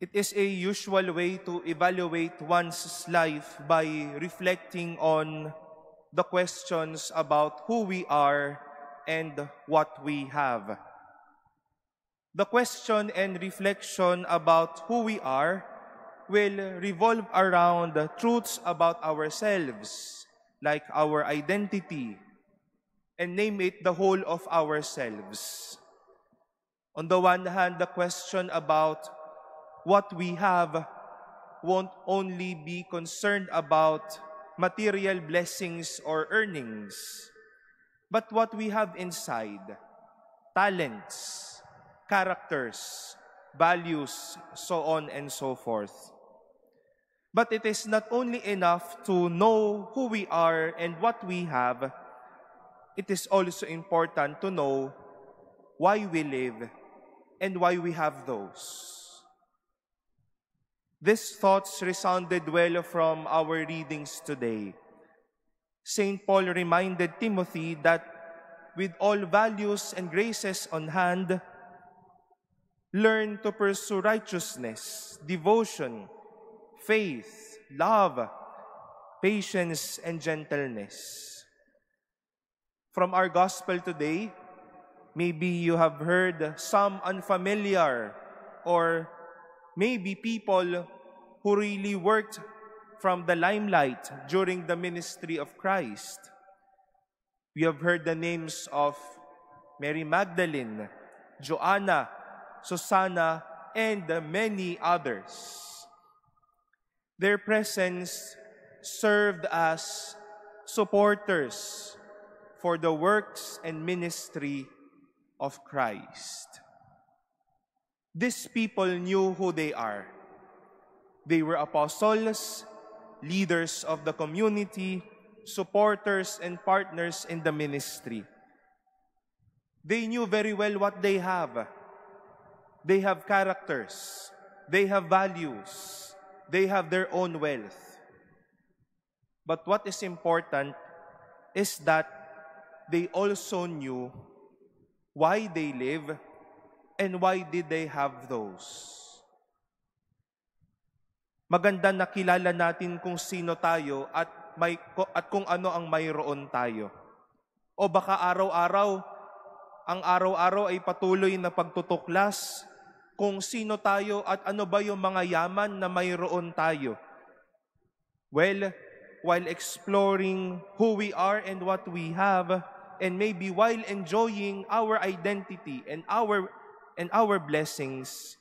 It is a usual way to evaluate one's life by reflecting on the questions about who we are and what we have. The question and reflection about who we are will revolve around truths about ourselves, like our identity, and name it the whole of ourselves. On the one hand, the question about what we have won't only be concerned about material blessings or earnings, but what we have inside talents, characters, values, so on and so forth. But it is not only enough to know who we are and what we have, it is also important to know why we live and why we have those. These thoughts resounded well from our readings today. St. Paul reminded Timothy that with all values and graces on hand, learn to pursue righteousness, devotion, faith, love, patience, and gentleness. From our gospel today, maybe you have heard some unfamiliar or Maybe people who really worked from the limelight during the ministry of Christ. We have heard the names of Mary Magdalene, Joanna, Susanna, and many others. Their presence served as supporters for the works and ministry of Christ. These people knew who they are. They were apostles, leaders of the community, supporters and partners in the ministry. They knew very well what they have. They have characters. They have values. They have their own wealth. But what is important is that they also knew why they live and why did they have those? Maganda na kilala natin kung sino tayo at, may, at kung ano ang mayroon tayo. O baka araw-araw, ang araw-araw ay patuloy na pagtutuklas kung sino tayo at ano ba yung mga yaman na mayroon tayo. Well, while exploring who we are and what we have, and maybe while enjoying our identity and our and our blessings,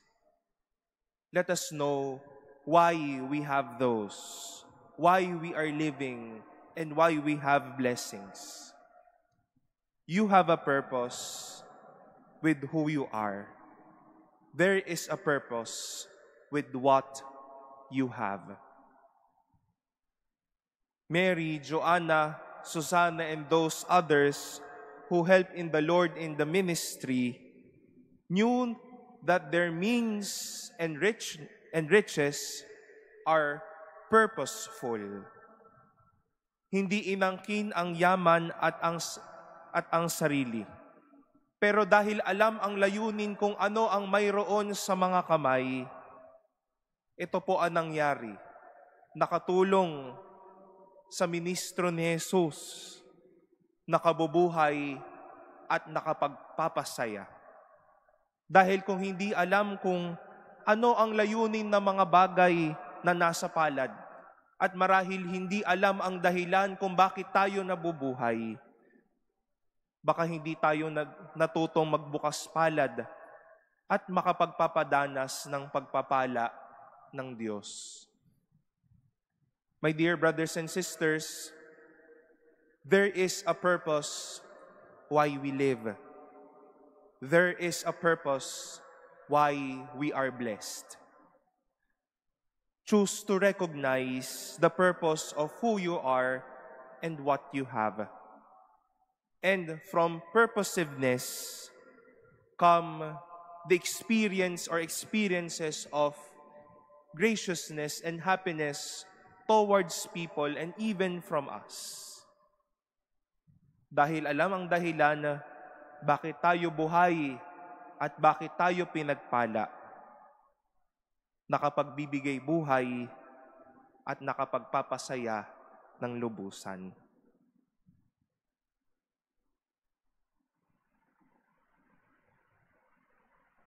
let us know why we have those, why we are living, and why we have blessings. You have a purpose with who you are. There is a purpose with what you have. Mary, Joanna, Susanna, and those others who help in the Lord in the ministry knew that their means and, rich, and riches are purposeful. Hindi inangkin ang yaman at ang, at ang sarili. Pero dahil alam ang layunin kung ano ang mayroon sa mga kamay, ito po ang nangyari. Nakatulong sa ministro ni Jesus, nakabubuhay at nakapagpapasaya. Dahil kung hindi alam kung ano ang layunin ng mga bagay na nasa palad, at marahil hindi alam ang dahilan kung bakit tayo nabubuhay, baka hindi tayo nag, natutong magbukas palad at makapagpapadanas ng pagpapala ng Diyos. My dear brothers and sisters, there is a purpose why we live there is a purpose why we are blessed. Choose to recognize the purpose of who you are and what you have. And from purposiveness come the experience or experiences of graciousness and happiness towards people and even from us. Dahil alam ang dahilan bakit tayo buhay at bakit tayo pinagpala. Nakapagbibigay buhay at nakapagpapasaya ng lubusan.